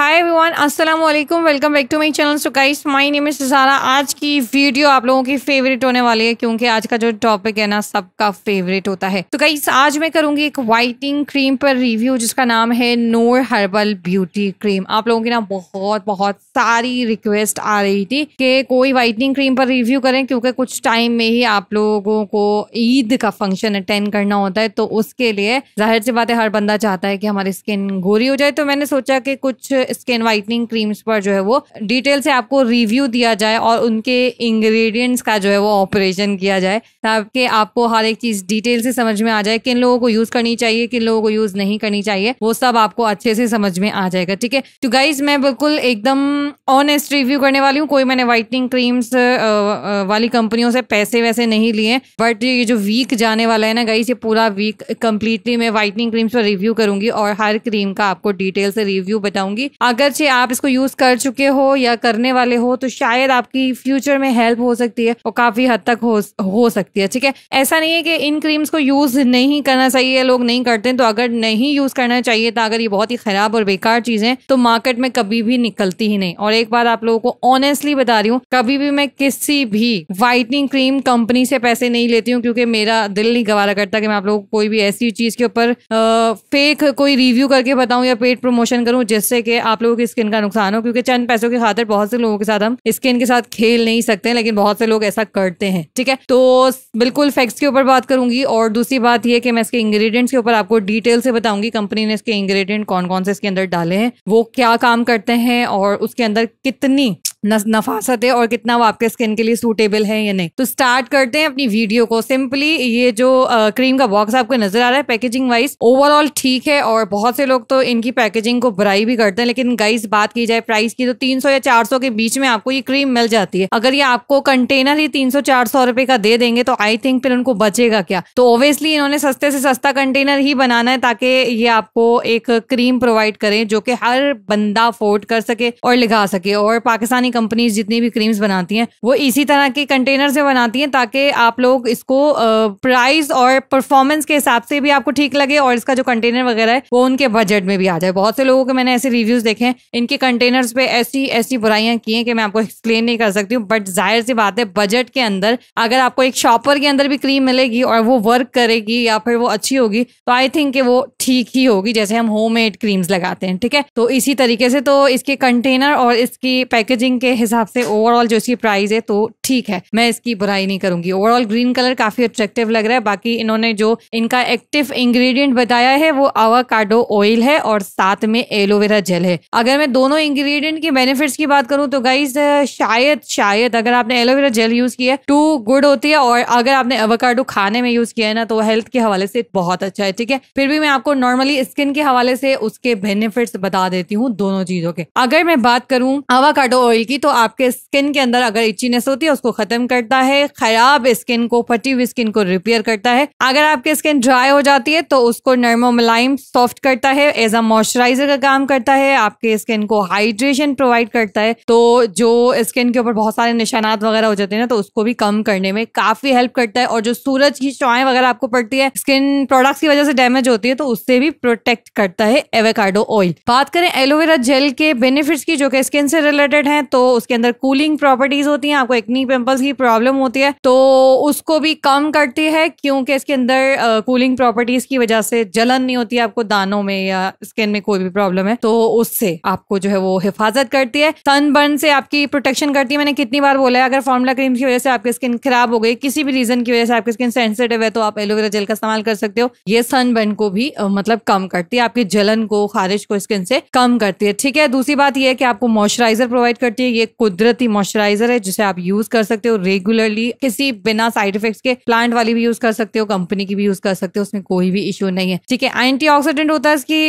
हाय everyone अस्सलाम वालेकुम welcome back to my channel so guys my name is Sara आज की वीडियो आप लोगों की फेवरेट होने वाली है क्योंकि आज का जो टॉपिक है ना सबका फेवरेट होता है तो so गाइस आज मैं करूंगी एक वाइटिंग क्रीम पर रिव्यू जिसका नाम है नोर हर्बल ब्यूटी क्रीम आप लोगों की ना बहुत बहुत सारी रिक्वेस्ट आ रही थी कि कोई वाइटनिंग क्रीम पर रिव्यू करें क्योंकि कुछ टाइम में ही आप लोगों को ईद का फंक्शन अटेंड करना होता है तो उसके लिए जाहिर सी बात है हर बंदा चाहता है कि हमारी स्किन गोरी हो जाए तो मैंने सोचा कि कुछ स्किन वाइटनिंग क्रीम्स पर जो है वो डिटेल से आपको रिव्यू दिया जाए और उनके इंग्रेडिएंट्स का जो है वो ऑपरेशन किया जाए ताकि आपको हर एक चीज़ डिटेल से समझ में आ जाए किन लोगों को यूज़ करनी चाहिए किन लोगों को यूज़ नहीं करनी चाहिए वो सब आपको अच्छे से समझ में आ जाएगा ठीक है तो गाइज मैं बिल्कुल एकदम ऑनेस्ट रिव्यू करने वाली हूँ कोई मैंने व्हाइटनिंग क्रीम्स वाली कंपनियों से पैसे वैसे नहीं लिए बट ये जो वीक जाने वाला है ना गाइज ये पूरा वीक कंप्लीटली मैं व्हाइटनिंग क्रीम्स पर रिव्यू करूंगी और हर क्रीम का आपको डिटेल से रिव्यू बताऊंगी अगर अगरचे आप इसको यूज कर चुके हो या करने वाले हो तो शायद आपकी फ्यूचर में हेल्प हो सकती है और काफी हद तक हो हो सकती है ठीक है ऐसा नहीं है कि इन क्रीम्स को यूज नहीं करना चाहिए लोग नहीं करते तो अगर नहीं यूज करना चाहिए तो अगर ये बहुत ही खराब और बेकार चीज है तो मार्केट में कभी भी निकलती ही नहीं और एक बात आप लोगों को ऑनेस्टली बता रही हूँ कभी भी मैं किसी भी व्हाइटनिंग क्रीम कंपनी से पैसे नहीं लेती हूँ क्योंकि मेरा दिल नहीं गवारा करता कि मैं आप लोगों को कोई भी ऐसी चीज के ऊपर फेक कोई रिव्यू करके बताऊं या पेड प्रमोशन करूं जिससे कि आप लोगों की स्किन का नुकसान हो क्योंकि चंद पैसों की खातिर बहुत से लोगों के साथ हम स्किन के साथ खेल नहीं सकते लेकिन बहुत से लोग ऐसा करते हैं ठीक है तो बिल्कुल फैक्ट्स के ऊपर बात करूंगी और दूसरी बात यह कि मैं इसके इंग्रेडिएंट्स के ऊपर आपको डिटेल से बताऊंगी कंपनी ने इसके इंग्रेडिएंट कौन कौन से इसके अंदर डाले हैं वो क्या काम करते हैं और उसके अंदर कितनी नफासत है और कितना वो आपके स्किन के लिए सूटेबल है या नहीं तो स्टार्ट करते हैं अपनी वीडियो को सिंपली ये जो क्रीम का बॉक्स आपको नजर आ रहा है पैकेजिंग वाइज ओवरऑल ठीक है और बहुत से लोग तो इनकी पैकेजिंग को बुराई भी करते हैं लेकिन गाइस बात की जाए प्राइस की तो 300 या 400 के बीच में आपको ये क्रीम मिल जाती है अगर ये आपको कंटेनर ही 300 400 रुपए का दे देंगे तो आई थिंक फिर उनको बचेगा क्या तो ऑब्वियसली इन्होंने सस्ते से सस्ता कंटेनर ही बनाना है ताकि ये आपको एक क्रीम प्रोवाइड करें जो कि हर बंदा अफोर्ड कर सके और लिखा सके और पाकिस्तानी पुरानी कंपनीज जितनी भी क्रीम्स बनाती हैं वो इसी तरह के कंटेनर से बनाती हैं ताकि आप लोग इसको प्राइस और परफॉर्मेंस के हिसाब से भी आपको ठीक लगे और इसका जो कंटेनर वगैरह है वो उनके बजट में भी आ जाए बहुत से लोगों के मैंने ऐसे रिव्यूज देखे हैं इनके कंटेनर्स पे ऐसी ऐसी बुराइयां की हैं कि मैं आपको एक्सप्लेन नहीं कर सकती हूँ बट जाहिर सी बात है बजट के अंदर अगर आपको एक शॉपर के अंदर भी क्रीम मिलेगी और वो वर्क करेगी या फिर वो अच्छी होगी तो आई थिंक वो ठीक ही होगी जैसे हम होम मेड क्रीम्स लगाते हैं ठीक है तो इसी तरीके से तो इसके कंटेनर और इसकी पैकेजिंग के हिसाब से ओवरऑल जो इसकी प्राइस है तो ठीक है मैं इसकी बुराई नहीं करूंगी ओवरऑल ग्रीन कलर काफी अट्रैक्टिव लग रहा है बाकी इन्होंने जो इनका एक्टिव इंग्रेडिएंट बताया है वो अवाकाडो ऑयल है और साथ में एलोवेरा जेल है अगर मैं दोनों इंग्रेडिएंट के बेनिफिट्स की बात करूं तो गाइज शायद शायद अगर आपने एलोवेरा जेल यूज किया है टू गुड होती है और अगर आपने अवाकाडो खाने में यूज किया है ना तो हेल्थ के हवाले से बहुत अच्छा है ठीक है फिर भी मैं आपको नॉर्मली स्किन के हवाले से उसके बेनिफिट्स बता देती हूँ दोनों चीजों के अगर मैं बात करूँ अवाकाडो ऑयल की तो आपके स्किन के अंदर अगर इचिनेस होती है उसको खत्म करता है खराब स्किन को फटी हुई स्किन को रिपेयर करता है अगर आपकी स्किन ड्राई हो जाती है तो उसको नर्मो मुलायम सॉफ्ट करता है एज अ मॉइस्चराइजर का काम करता है आपके स्किन को हाइड्रेशन प्रोवाइड करता है तो जो स्किन के ऊपर बहुत सारे निशानात वगैरह हो जाते हैं ना तो उसको भी कम करने में काफी हेल्प करता है और जो सूरज की चौएं वगैरह आपको पड़ती है स्किन प्रोडक्ट्स की वजह से डैमेज होती है तो उससे भी प्रोटेक्ट करता है एवेकार्डो ऑयल बात करें एलोवेरा जेल के बेनिफिट्स की जो कि स्किन से रिलेटेड है तो उसके अंदर कूलिंग प्रॉपर्टीज होती है आपको एक्नी पिंपल्स की प्रॉब्लम होती है तो उसको भी कम करती है क्योंकि इसके अंदर कूलिंग प्रॉपर्टीज की वजह से जलन नहीं होती है आपको दानों में या स्किन में कोई भी प्रॉब्लम है तो उससे आपको जो है वो हिफाजत करती है सन बर्न से आपकी प्रोटेक्शन करती है मैंने कितनी बार बोला है अगर फॉर्मुला क्रीम की वजह से आपकी स्किन खराब हो गई किसी भी रीजन की वजह से आपकी स्किन सेंसिटिव है तो आप एलोवेरा जेल का इस्तेमाल कर सकते हो ये सनबर्न को भी मतलब कम करती है आपकी जलन को खारिश को स्किन से कम करती है ठीक है दूसरी बात यह है कि आपको मॉइस्चराइजर प्रोवाइड करती है ये कुदरती मॉइस्चराइजर है जिसे आप यूज कर सकते हो रेगुलरली किसी बिना साइड इफेक्ट के प्लांट वाली भी यूज कर सकते हो कंपनी की भी यूज कर सकते हो उसमें कोई भी इश्यू नहीं है ठीक है एंटीऑक्सीडेंट होता है इसके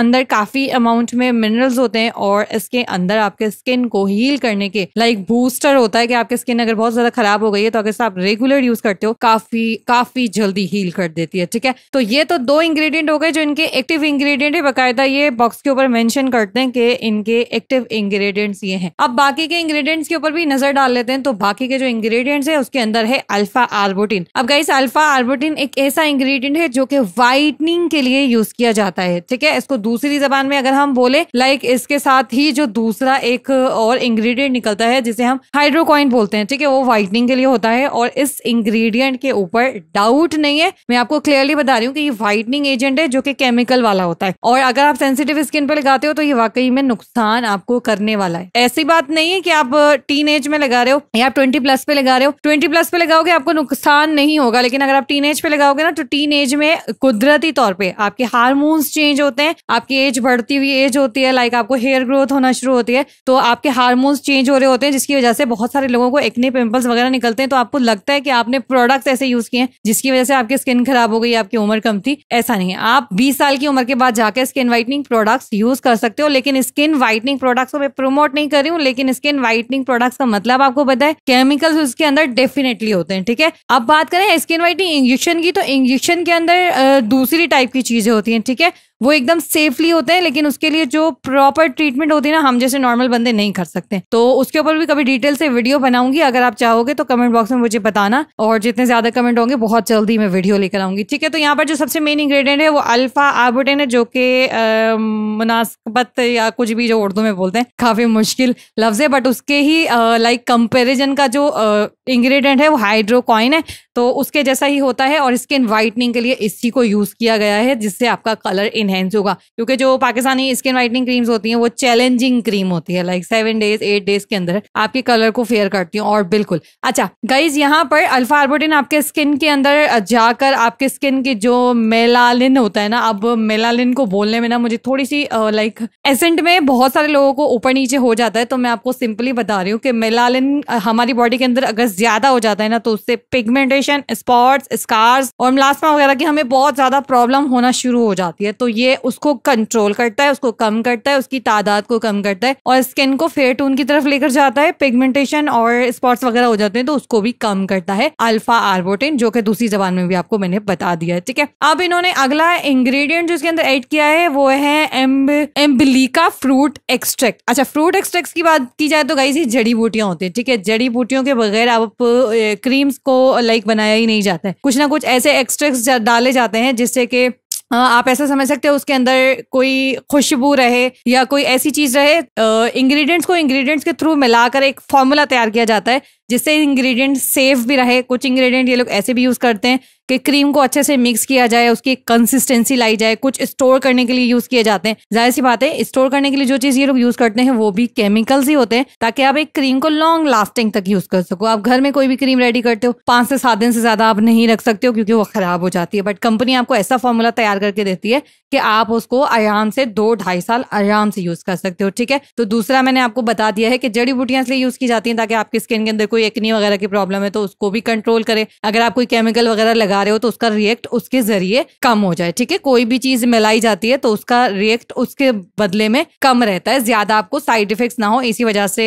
अंदर काफी अमाउंट में मिनरल्स होते हैं और इसके अंदर आपके स्किन को हील करने के लाइक बूस्टर होता है कि आपकी स्किन अगर बहुत ज्यादा खराब हो गई है तो अगर आप रेगुलर यूज करते हो काफी काफी जल्दी हील कर देती है ठीक है तो ये तो दो इंग्रेडिएंट हो गए जो इनके एक्टिव इंग्रेडिएंट है बाकायदा ये बॉक्स के ऊपर मेंशन करते हैं कि इनके एक्टिव इंग्रेडिएंट्स ये हैं अब बाकी के इंग्रेडिएंट्स के ऊपर भी नजर डाल लेते हैं तो तो बाकी के जो इंग्रेडिएंट्स है उसके अंदर है अल्फा आर्बोटिन अब गाइस अल्फा आर्बोटिन एक ऐसा इंग्रेडिएंट है जो कि व्हाइटनिंग के लिए यूज किया जाता है ठीक है इसको दूसरी जबान में अगर हम बोले लाइक इसके साथ ही जो दूसरा एक और इंग्रेडिएंट निकलता है जिसे हम हाइड्रोकॉइन बोलते हैं ठीक है वो व्हाइटनिंग के लिए होता है और इस इंग्रेडिएंट के ऊपर डाउट नहीं है मैं आपको क्लियरली बता रही हूँ कि ये व्हाइटनिंग एजेंट है जो कि केमिकल वाला होता है और अगर आप सेंसिटिव स्किन पर लगाते हो तो ये वाकई में नुकसान आपको करने वाला है ऐसी बात नहीं है कि आप टीन एज में लगा रहे हो या आप ट्वेंटी प्लस पे लगा रहे हो ट्वेंटी प्लस पे लगाओगे आपको नुकसान नहीं होगा लेकिन अगर आप टीन एज पे लगाओगे ना तो टीन एज में कुदरती तौर पर आपके हारमोन्स चेंज होते हैं आपकी एज बढ़ती हुई एज होती है लाइक आपको हेयर ग्रोथ होना शुरू होती है तो आपके हारमोन्स चेंज हो रहे होते हैं जिसकी वजह से बहुत सारे लोगों को एक्ने पिंपल्स वगैरह निकलते हैं तो आपको लगता है कि आपने प्रोडक्ट्स ऐसे यूज किए हैं जिसकी वजह से आपकी स्किन खराब हो गई आपकी उम्र कम थी ऐसा नहीं है आप बीस साल की उम्र के बाद जाकर स्किन व्हाइटनिंग प्रोडक्ट्स यूज कर सकते हो लेकिन स्किन व्हाइटनिंग प्रोडक्ट्स को मैं प्रमोट नहीं कर रही हूँ लेकिन स्किन व्हाइटनिंग प्रोडक्ट्स का मतलब आपको पता है केमिकल्स उसके अंदर डेफिनेटली होते हैं ठीक है अब बात करें स्किन वाइटिंग इंजेक्शन की तो इंजेक्शन के अंदर दूसरी टाइप की चीजें होती हैं ठीक है वो एकदम सेफली होते हैं लेकिन उसके लिए जो प्रॉपर ट्रीटमेंट होती है ना हम जैसे नॉर्मल बंदे नहीं कर सकते तो उसके ऊपर भी कभी डिटेल से वीडियो बनाऊंगी अगर आप चाहोगे तो कमेंट बॉक्स में मुझे बताना और जितने ज्यादा कमेंट होंगे बहुत जल्दी मैं वीडियो लेकर आऊंगी ठीक है तो यहाँ पर जो सबसे मेन इंग्रेडिएंट है वो अल्फा आबुटेन है जो कि मुनासबत या कुछ भी जो उर्दू में बोलते हैं काफी मुश्किल लफ्ज है बट उसके ही लाइक कंपेरिजन का जो इंग्रेडिएंट है वो हाइड्रोकॉइन है तो उसके जैसा ही होता है और स्किन वाइटनिंग के लिए इसी को यूज किया गया है जिससे आपका कलर इन इनहेंस होगा क्योंकि जो पाकिस्तानी स्किन वाइटनिंग क्रीम्स होती हैं वो चैलेंजिंग क्रीम होती है like seven days eight days के अंदर आपके कलर को फेयर करती हूँ और बिल्कुल अच्छा गाइज यहाँ पर अल्फा आर्बोटिन आपके स्किन के अंदर जाकर आपके स्किन के जो मेलालिन होता है ना अब मेलालिन को बोलने में ना मुझे थोड़ी सी लाइक एसेंट में बहुत सारे लोगों को ऊपर नीचे हो जाता है तो मैं आपको सिंपली बता रही हूँ कि मेलालिन हमारी बॉडी के अंदर अगर ज्यादा हो जाता है ना तो उससे पिगमेंटेशन स्पॉट्स स्कार्स और मिलासमा वगैरह की हमें बहुत ज्यादा प्रॉब्लम होना शुरू हो जाती है तो ये ये उसको कंट्रोल करता है उसको कम करता है उसकी तादाद को कम करता है और स्किन को फेयर टोन की तरफ लेकर जाता है पिगमेंटेशन और स्पॉट्स वगैरह हो जाते हैं तो उसको भी कम करता है अल्फा आर्बोटिन जो कि दूसरी जबान में भी आपको मैंने बता दिया है ठीक है अब इन्होंने अगला इंग्रेडिएंट जो इसके अंदर ऐड किया है वो है एम्ब एम्बलिका फ्रूट एक्सट्रैक्ट अच्छा फ्रूट एक्सट्रैक्ट की बात की जाए तो गाई सी जड़ी बूटियां होती है ठीक है जड़ी बूटियों के बगैर आप क्रीम्स को लाइक बनाया ही नहीं जाता है कुछ ना कुछ ऐसे एक्सट्रैक्ट डाले जाते हैं जिससे कि हाँ, आप ऐसा समझ सकते हो उसके अंदर कोई खुशबू रहे या कोई ऐसी चीज रहे इंग्रेडिएंट्स को इंग्रेडिएंट्स के थ्रू मिलाकर एक फॉर्मूला तैयार किया जाता है जिससे इंग्रेडिएंट सेफ भी रहे कुछ इंग्रेडिएंट ये लोग ऐसे भी यूज़ करते हैं कि क्रीम को अच्छे से मिक्स किया जाए उसकी कंसिस्टेंसी लाई जाए कुछ स्टोर करने के लिए यूज़ किए जाते हैं जाहिर सी बात है स्टोर करने के लिए जो चीज़ ये लोग यूज़ करते हैं वो भी केमिकल्स ही होते हैं ताकि आप एक क्रीम को लॉन्ग लास्टिंग तक यूज़ कर सको आप घर में कोई भी क्रीम रेडी करते हो पाँच से सात दिन से ज़्यादा आप नहीं रख सकते हो क्योंकि वो ख़राब हो जाती है बट कंपनी आपको ऐसा फॉर्मूला तैयार करके देती है कि आप उसको आराम से दो ढाई साल आराम से यूज़ कर सकते हो ठीक है तो दूसरा मैंने आपको बता दिया है कि जड़ी बूटियाँ इसलिए यूज़ की जाती हैं ताकि आपकी स्किन के अंदर कोई कोई एक्नी वगैरह की प्रॉब्लम है तो उसको भी कंट्रोल करे अगर आप कोई केमिकल वगैरह लगा रहे हो तो उसका रिएक्ट उसके जरिए कम हो जाए ठीक है कोई भी चीज मिलाई जाती है तो उसका रिएक्ट उसके बदले में कम रहता है ज्यादा आपको साइड इफेक्ट ना हो इसी वजह से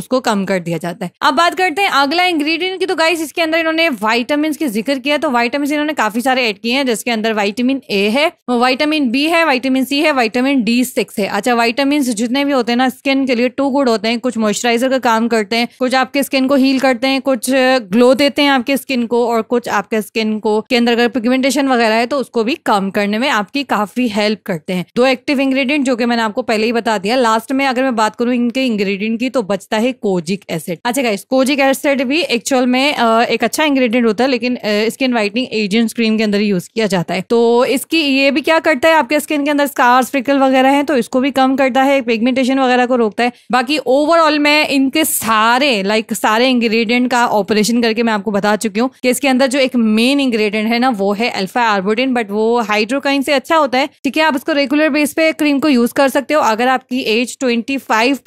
उसको कम कर दिया जाता है अब बात करते हैं अगला इंग्रेडिएंट की तो गाइस इसके अंदर इन्होंने वाइटामिन के जिक्र किया तो वाइटामिन इन्होंने काफी सारे ऐड किए हैं जिसके अंदर वाइटामिन ए है वाइटामिन बी है वाइटामिन सी है वाइटामिन डी सिक्स है अच्छा वाइटामिन जितने भी होते हैं ना स्किन के लिए टू गुड होते हैं कुछ मॉइस्चराइजर का काम करते हैं कुछ आपके स्किन को ही हील करते हैं कुछ ग्लो देते हैं आपके स्किन को और कुछ आपके स्किन को के अंदर अगर पिगमेंटेशन वगैरह है तो उसको भी कम करने में आपकी काफी हेल्प करते हैं दो एक्टिव इंग्रेडिएंट जो कि मैंने आपको पहले ही बता दिया लास्ट में अगर मैं बात करूं इनके इंग्रेडिएंट की तो बचता है कोजिक एसिड अच्छा गाइस कोजिक एसिड भी एक्चुअल में एक अच्छा इंग्रेडिएंट होता है लेकिन स्किन वाइटनिंग एजेंट क्रीम के अंदर यूज किया जाता है तो इसकी ये भी क्या करता है आपके स्किन के अंदर स्कार्स फ्रिकल वगैरह है तो इसको भी कम करता है पिगमेंटेशन वगैरह को रोकता है बाकी ओवरऑल में इनके सारे लाइक सारे इंग्रेडिएंट का ऑपरेशन करके मैं आपको बता चुकी हूँ कि इसके अंदर जो एक मेन इंग्रेडिएंट है ना वो है अल्फा आर्बोटिन बट वो हाइड्रोकाइन से अच्छा होता है ठीक है आप इसको रेगुलर बेस पे क्रीम को यूज कर सकते हो अगर आपकी एज ट्वेंटी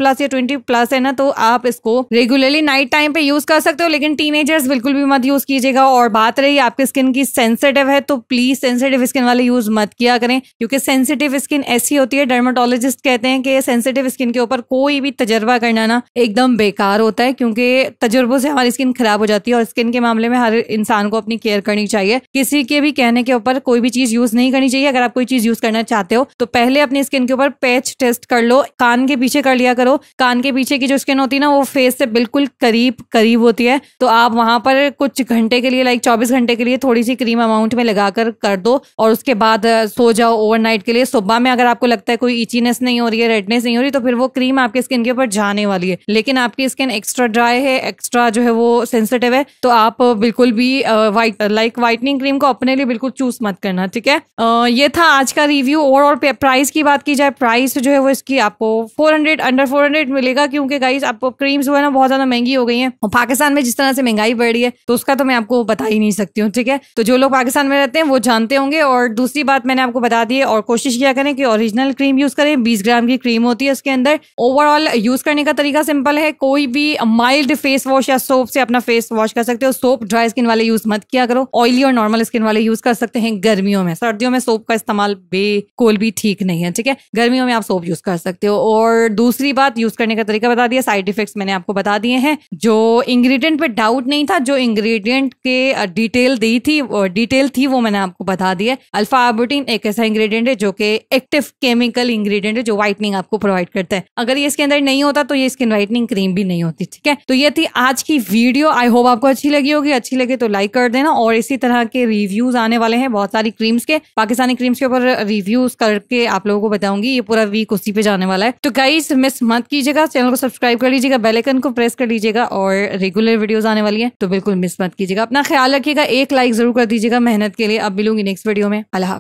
प्लस या ट्वेंटी प्लस है ना तो आप इसको रेगुलरली नाइट टाइम पे यूज कर सकते हो लेकिन टीन बिल्कुल भी मत यूज कीजिएगा और बात रही आपकी स्किन की सेंसिटिव है तो प्लीज सेंसिटिव स्किन वाले यूज मत किया करें क्योंकि सेंसिटिव स्किन ऐसी होती है डर्माटोलॉजिस्ट कहते हैं कि सेंसिटिव स्किन के ऊपर कोई भी तजर्बा करना ना एकदम बेकार होता है क्योंकि तजुर्बों से हमारी स्किन खराब हो जाती है और स्किन के मामले में हर इंसान को अपनी केयर करनी चाहिए किसी के भी कहने के ऊपर कोई भी चीज यूज नहीं करनी चाहिए अगर आप कोई चीज यूज करना चाहते हो तो पहले अपनी स्किन के ऊपर पैच टेस्ट कर लो कान के पीछे कर लिया करो कान के पीछे की जो स्किन होती है ना वो फेस से बिल्कुल करीब करीब होती है तो आप वहां पर कुछ घंटे के लिए लाइक चौबीस घंटे के लिए थोड़ी सी क्रीम अमाउंट में लगाकर कर दो और उसके बाद सो जाओ ओवरनाइट के लिए सुबह में अगर आपको लगता है कोई इचीनेस नहीं हो रही है रेडनेस नहीं हो रही तो फिर वो क्रीम आपकी स्किन के ऊपर जाने वाली है लेकिन आपकी स्किन एक्स्ट्रा ड्राई है एक्स्ट्रा जो है वो सेंसिटिव है तो आप बिल्कुल भी वाइट लाइक वाइटनिंग क्रीम को अपने लिए बिल्कुल चूज मत करना ठीक है ये था आज का रिव्यू और, और प्राइस की बात की जाए प्राइस जो है वो इसकी आपको 400 अंडर 400 मिलेगा क्योंकि गाइस आपको क्रीम्स जो है ना बहुत ज्यादा महंगी हो गई है और पाकिस्तान में जिस तरह से महंगाई बढ़ रही है तो उसका तो मैं आपको बता ही नहीं सकती हूँ ठीक है तो जो लोग पाकिस्तान में रहते हैं वो जानते होंगे और दूसरी बात मैंने आपको बता दी है और कोशिश किया करें कि ओरिजिनल क्रीम यूज करें बीस ग्राम की क्रीम होती है उसके अंदर ओवरऑल यूज करने का तरीका सिंपल है कोई भी माइल्ड फेस वॉश या सोप से अपना फेस वॉश कर सकते हो सोप ड्राई स्किन वाले यूज मत किया करो ऑयली और नॉर्मल स्किन वाले यूज कर सकते हैं गर्मियों में सर्दियों में सोप का इस्तेमाल बेकोल भी ठीक नहीं है ठीक है गर्मियों में आप सोप यूज कर सकते हो और दूसरी बात यूज करने का तरीका बता दिया साइड इफेक्ट्स मैंने आपको बता दिए हैं जो इंग्रेडिएंट पे डाउट नहीं था जो इंग्रेडिएंट के डिटेल दी थी डिटेल थी वो मैंने आपको बता दी है अल्फा आबोटीन एक ऐसा इंग्रेडिएंट है जो कि एक्टिव केमिकल इंग्रेडिएंट है जो व्हाइटनिंग आपको प्रोवाइड करता है अगर ये इसके अंदर नहीं होता तो ये स्किन व्हाइटनिंग क्रीम भी नहीं होती ठीक है तो ये थी आज की वीडियो आई होप आपको अच्छी लगी होगी अच्छी लगे तो लाइक कर देना और इसी तरह के रिव्यूज आने वाले हैं बहुत सारी क्रीम्स के पाकिस्तानी क्रीम्स के ऊपर रिव्यूज करके आप लोगों को बताऊंगी ये पूरा वीक उसी पे जाने वाला है तो गाइस मिस मत कीजिएगा चैनल को सब्सक्राइब कर लीजिएगा बेलेकन को प्रेस कर लीजिएगा और रेगुलर वीडियोज आने वाली है तो बिल्कुल मिस मत कीजिएगा अपना ख्याल रखिएगा एक लाइक जरूर कर दीजिएगा मेहनत के लिए अब मिलूंगी नेक्स्ट वीडियो में अल्लाह